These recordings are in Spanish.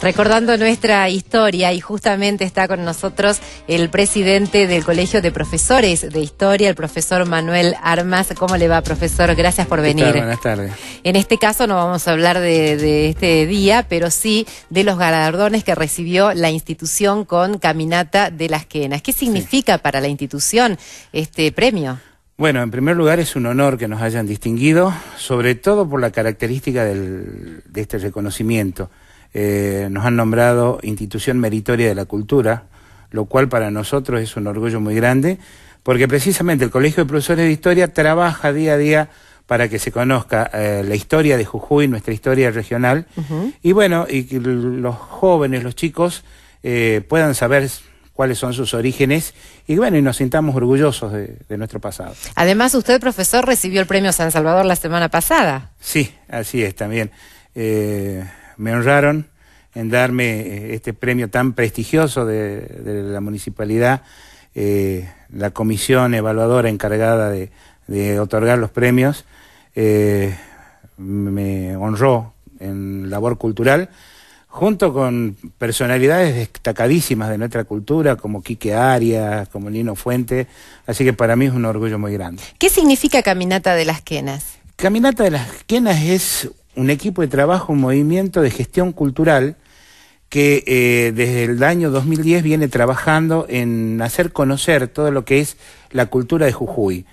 recordando nuestra historia y justamente está con nosotros el presidente del Colegio de Profesores de Historia, el profesor Manuel Armas. ¿Cómo le va, profesor? Gracias por venir. buenas tardes. En este caso no vamos a hablar de, este día, pero sí de los galardones que recibió la institución con Caminata de las Quenas. ¿Qué significa para la institución este premio? Bueno, en primer lugar es un honor que nos hayan distinguido, sobre todo por la característica de este reconocimiento eh, nos han nombrado institución meritoria de la cultura, lo cual para nosotros es un orgullo muy grande, porque precisamente el Colegio de Profesores de Historia trabaja día a día para que se conozca eh, la historia de Jujuy, nuestra historia regional, y bueno, y que los jóvenes, los chicos, eh, puedan saber cuáles son sus orígenes y bueno, y nos sintamos orgullosos de, de, nuestro pasado. Además, usted, profesor, recibió el premio San Salvador la semana pasada. Sí, así es también. Eh, me honraron en darme eh, este premio tan prestigioso de, la municipalidad, eh, la comisión evaluadora encargada de, otorgar los premios, eh, me honró en labor cultural, junto con personalidades destacadísimas de nuestra cultura, como Quique Arias, como Lino Fuente, así que para mí es un orgullo muy grande. ¿Qué significa Caminata de las Quenas? Caminata de las Quenas es un equipo de trabajo, un movimiento de gestión cultural que eh, desde el año 2010 viene trabajando en hacer conocer todo lo que es la cultura de Jujuy.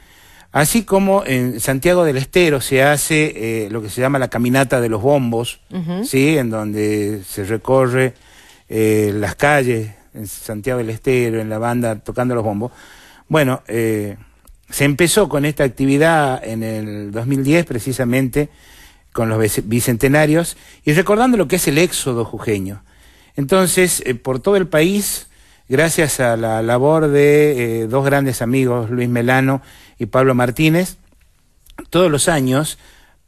Así como en Santiago del Estero se hace eh, lo que se llama la caminata de los bombos, ¿sí? en donde se recorre eh, las calles en Santiago del Estero, en la banda tocando los bombos. Bueno, se empezó con esta actividad en el 2010 precisamente con los bicentenarios y recordando lo que es el éxodo jujeño. Entonces, eh, por todo el país, gracias a la labor de eh, dos grandes amigos, Luis Melano y Pablo Martínez, todos los años,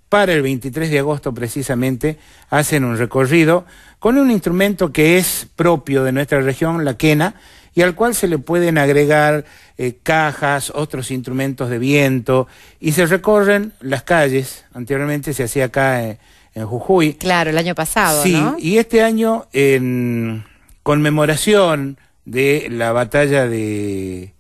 para el 23 de agosto precisamente, hacen un recorrido con un instrumento que es propio de nuestra región, la quena, y al cual se le pueden agregar eh, cajas, otros instrumentos de viento, y se recorren las calles. Anteriormente se hacía acá eh, en, Jujuy. Claro, el año pasado. Sí, y este año, en conmemoración de la batalla de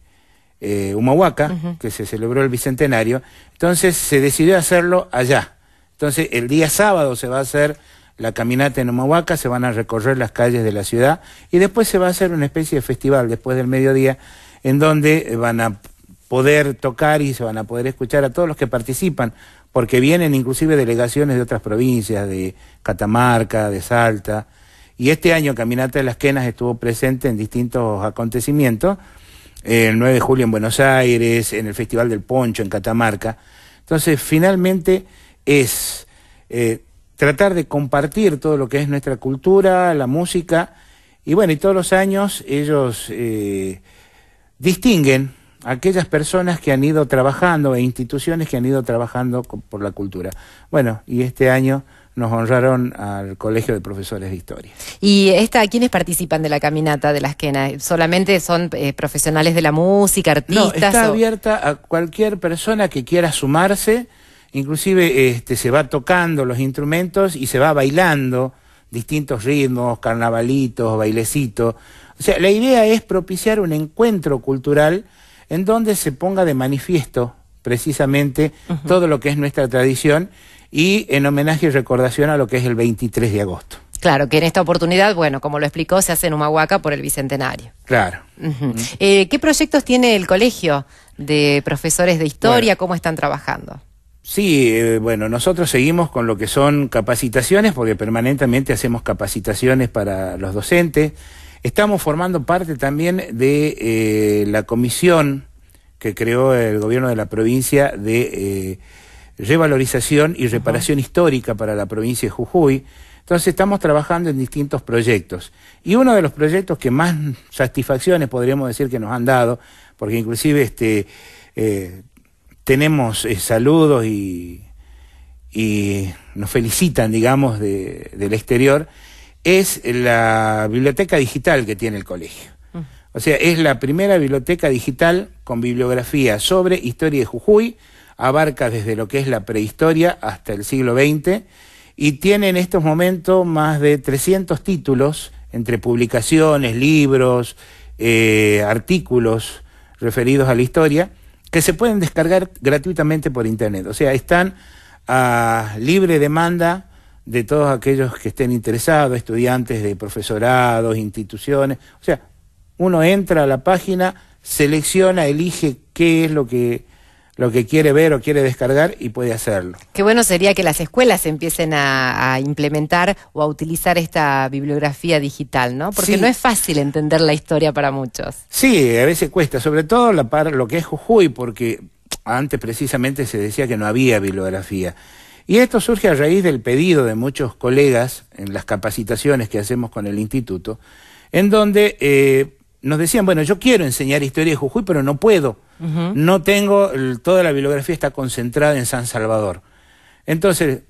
eh, Humahuaca, que se celebró el bicentenario, entonces se decidió hacerlo allá. Entonces, el día sábado se va a hacer la caminata en Omahuaca, se van a recorrer las calles de la ciudad y después se va a hacer una especie de festival después del mediodía en donde eh, van a poder tocar y se van a poder escuchar a todos los que participan, porque vienen inclusive delegaciones de otras provincias, de Catamarca, de Salta, y este año Caminata de las Quenas estuvo presente en distintos acontecimientos, eh, el 9 de julio en Buenos Aires, en el Festival del Poncho en Catamarca. Entonces, finalmente es eh, tratar de compartir todo lo que es nuestra cultura, la música, y bueno, y todos los años ellos eh, distinguen aquellas personas que han ido trabajando e instituciones que han ido trabajando por la cultura. Bueno, y este año nos honraron al Colegio de Profesores de Historia. ¿Y esta, quiénes participan de la caminata de las Esquena? ¿Solamente son eh, profesionales de la música, artistas? No, está abierta a cualquier persona que quiera sumarse inclusive este, se va tocando los instrumentos y se va bailando distintos ritmos, carnavalitos, bailecitos. O sea, la idea es propiciar un encuentro cultural en donde se ponga de manifiesto precisamente todo lo que es nuestra tradición y en homenaje y recordación a lo que es el 23 de agosto. Claro, que en esta oportunidad, bueno, como lo explicó, se hace en Humahuaca por el Bicentenario. Claro. Eh, ¿Qué proyectos tiene el colegio de profesores de historia? ¿Cómo están trabajando? Sí, eh, bueno, nosotros seguimos con lo que son capacitaciones, porque permanentemente hacemos capacitaciones para los docentes. Estamos formando parte también de eh, la comisión que creó el gobierno de la provincia de eh, revalorización y reparación histórica para la provincia de Jujuy. Entonces estamos trabajando en distintos proyectos. Y uno de los proyectos que más satisfacciones podríamos decir que nos han dado, porque inclusive este, tenemos eh, saludos y, nos felicitan, digamos, del exterior, es la biblioteca digital que tiene el colegio. Mm. O sea, es la primera biblioteca digital con bibliografía sobre historia de Jujuy, abarca desde lo que es la prehistoria hasta el siglo XX y tiene en estos momentos más de 300 títulos entre publicaciones, libros, eh, artículos referidos a la historia que se pueden descargar gratuitamente por Internet. O sea, están a libre demanda de todos aquellos que estén interesados, estudiantes de profesorados, instituciones. O sea, uno entra a la página, selecciona, elige qué es lo que lo que quiere ver o quiere descargar y puede hacerlo. Qué bueno sería que las escuelas empiecen a, implementar o a utilizar esta bibliografía digital, ¿no? Porque no es fácil entender la historia para muchos. Sí, a veces cuesta, sobre todo lo que es Jujuy, porque antes precisamente se decía que no había bibliografía. Y esto surge a raíz del pedido de muchos colegas en las capacitaciones que hacemos con el instituto, en donde... Eh, nos decían, bueno, yo quiero enseñar historia de Jujuy, pero no puedo. No tengo, toda la bibliografía está concentrada en San Salvador. Entonces,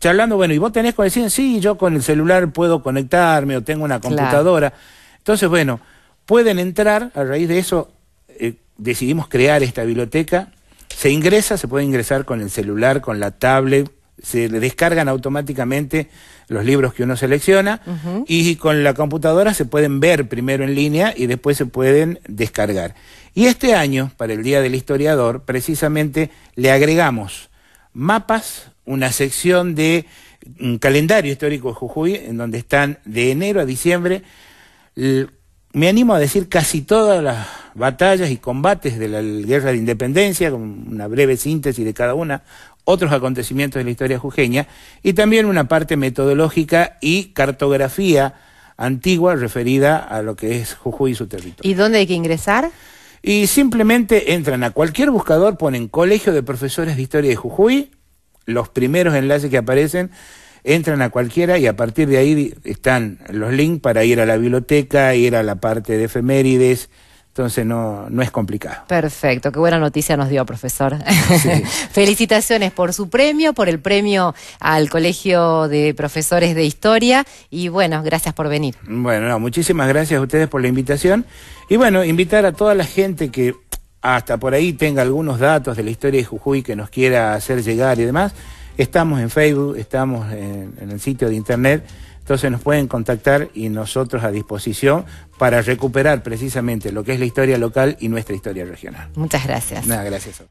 charlando, bueno, ¿y vos tenés con decían, Sí, yo con el celular puedo conectarme o tengo una computadora. Entonces, bueno, pueden entrar, a raíz de eso eh, decidimos crear esta biblioteca. Se ingresa, se puede ingresar con el celular, con la tablet, se descargan automáticamente los libros que uno selecciona y con la computadora se pueden ver primero en línea y después se pueden descargar. Y este año, para el Día del Historiador, precisamente le agregamos mapas, una sección de mm, calendario histórico de Jujuy, en donde están de enero a diciembre me animo a decir casi todas las batallas y combates de la guerra de independencia, con una breve síntesis de cada una, otros acontecimientos de la historia jujeña, y también una parte metodológica y cartografía antigua referida a lo que es Jujuy y su territorio. ¿Y dónde hay que ingresar? Y simplemente entran a cualquier buscador, ponen Colegio de Profesores de Historia de Jujuy, los primeros enlaces que aparecen entran a cualquiera y a partir de ahí están los links para ir a la biblioteca, ir a la parte de efemérides. Entonces no, no es complicado. Perfecto, qué buena noticia nos dio, profesor. Felicitaciones por su premio, por el premio al Colegio de Profesores de Historia y bueno, gracias por venir. Bueno, muchísimas gracias a ustedes por la invitación y bueno, invitar a toda la gente que hasta por ahí tenga algunos datos de la historia de Jujuy que nos quiera hacer llegar y demás Estamos en Facebook, estamos en, el sitio de internet. Entonces nos pueden contactar y nosotros a disposición para recuperar precisamente lo que es la historia local y nuestra historia regional. Muchas gracias. Nada, gracias.